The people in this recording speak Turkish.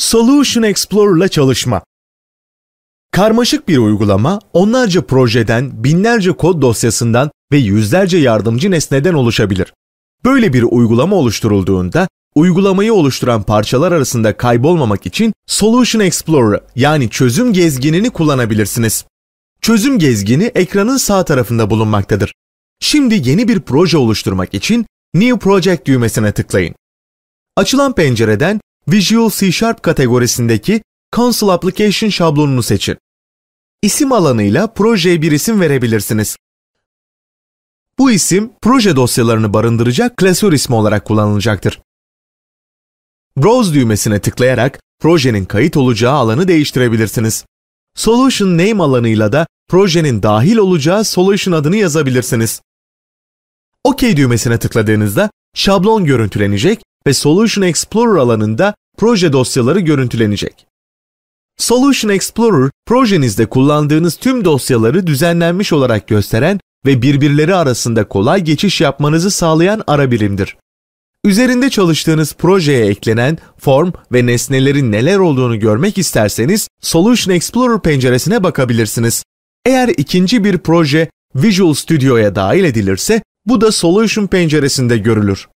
Solution Explorer'la çalışma. Karmaşık bir uygulama, onlarca projeden, binlerce kod dosyasından ve yüzlerce yardımcı nesneden oluşabilir. Böyle bir uygulama oluşturulduğunda, uygulamayı oluşturan parçalar arasında kaybolmamak için Solution Explorer yani çözüm gezginini kullanabilirsiniz. Çözüm gezgini ekranın sağ tarafında bulunmaktadır. Şimdi yeni bir proje oluşturmak için New Project düğmesine tıklayın. Açılan pencereden Visual C Sharp kategorisindeki Console Application şablonunu seçin. İsim alanıyla projeye bir isim verebilirsiniz. Bu isim proje dosyalarını barındıracak klasör ismi olarak kullanılacaktır. Browse düğmesine tıklayarak projenin kayıt olacağı alanı değiştirebilirsiniz. Solution Name alanıyla da projenin dahil olacağı solution adını yazabilirsiniz. OK düğmesine tıkladığınızda şablon görüntülenecek ve Solution Explorer alanında proje dosyaları görüntülenecek. Solution Explorer, projenizde kullandığınız tüm dosyaları düzenlenmiş olarak gösteren ve birbirleri arasında kolay geçiş yapmanızı sağlayan ara birimdir. Üzerinde çalıştığınız projeye eklenen form ve nesnelerin neler olduğunu görmek isterseniz Solution Explorer penceresine bakabilirsiniz. Eğer ikinci bir proje Visual Studio'ya dahil edilirse bu da Solution penceresinde görülür.